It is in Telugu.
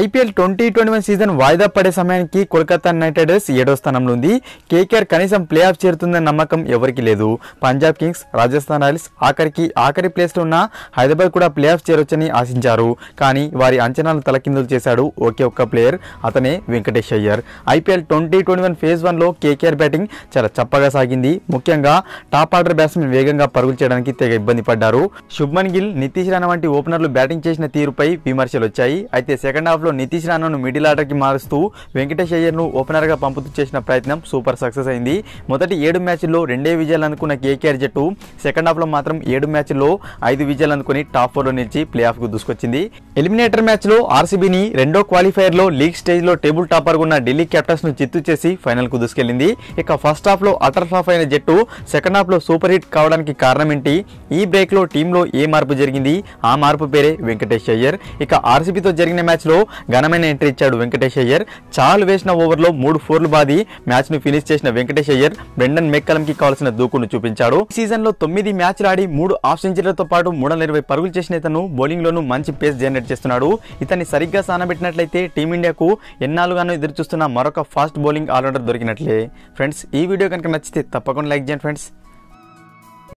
IPL twenty twenty one season వాయిదా పడే సమయానికి కోల్కతా నైట్ రైడర్స్ ఏడో స్థానంలో ఉంది కేకేఆర్ కనీసం ప్లే ఆఫ్ చేరుతుందన్న నమ్మకం ఎవరికి లేదు పంజాబ్ కింగ్స్ రాజస్థాన్ రాయల్స్ ఆఖరికి ఆఖరి ప్లేస్లో ఉన్న హైదరాబాద్ కూడా ప్లే ఆఫ్ చేరొచ్చని ఆశించారు కానీ వారి అంచనాలు తలకిందులు చేశాడు ఒకే ఒక్క ప్లేయర్ అతనే Venkatesh Iyer IPL twenty twenty one phase వన్లో కేకేఆర్ బ్యాటింగ్ చాలా చప్పగా సాగింది ముఖ్యంగా టాప్ ఆర్డర్ బ్యాట్స్మెన్ వేగంగా పరుగులు చేయడానికి తెగ ఇబ్బంది పడ్డారు శుభ్మన్ గిల్ నితీష్ రాణా వంటి ఓపెనర్లు బ్యాటింగ్ చేసిన తీరుపై విమర్శలు వచ్చాయి అయితే సెకండ్ హాఫ్ లో నితీష్ రాణాను మిడిల్ ఆర్డర్కి మారుస్తూ వెంకటేష్ అయ్యర్ను ఓపెనర్గా పంపుతూ చేసిన ప్రయత్నం సూపర్ సక్సెస్ అయింది మొదటి ఏడు మ్యాచ్ల్లో రెండే విజయాలు అందుకున్న కేకేఆర్ జట్టు సెకండ్ హాఫ్లో మాత్రం ఏడు మ్యాచ్ల్లో ఐదు విజయాలు అందుకుని టాప్ ఫోర్లో నిలిచి ప్లే ఆఫ్కు దూసుకొచ్చింది ఎలిమినేటర్ మ్యాచ్లో ఆర్సీబీని రెండో క్వాలిఫైర్లో లీగ్ స్టేజ్లో టేబుల్ టాపర్గా ఉన్న ఢిల్లీ క్యాపిటల్స్ను చిత్తు చేసి ఫైనల్కు దూసుకెళ్లింది ఇక ఫస్ట్ హాఫ్లో అటర్ ఫ్లాఫ్ అయిన జట్టు సెకండ్ హాఫ్లో సూపర్ హిట్ కావడానికి కారణం ఏంటి ఈ బ్రేక్లో టీంలో ఏ మార్పు జరిగింది ఆ మార్పు పేరే వెంకటేష్ అయ్యర్ ఇక ఆర్సీబీతో జరిగిన మ్యాచ్లో ఘనమైన ఎంట్రీ ఇచ్చాడు వెంకటేష్ అయ్యర్ చాలు వేసిన ఓవర్లో మూడు ఫోర్లు బాది ను ఫినిష్ చేసిన వెంకటేష్ అయ్యర్ బ్రెండన్ కి కావాల్సిన దూకును చూపించాడు ఈ సీజన్లో తొమ్మిది మ్యాచ్లు ఆడి మూడు హాఫ్ సెంచరీలతో పాటు మూడు వందల ఇరవై పరుగులు చేసిన ఇతను లోను మంచి పేస్ జనరేట్ చేస్తున్నాడు ఇతన్ని సరిగ్గా సానబెట్టినట్లయితే టీమిండియాకు ఎన్నాలుగానో ఎదురు చూస్తున్న మరొక ఫాస్ట్ బౌలింగ్ ఆల్రౌండర్ దొరికినట్లే ఫ్రెండ్స్ ఈ వీడియో కనుక నచ్చితే తప్పకుండా లైక్ చేయండి ఫ్రెండ్స్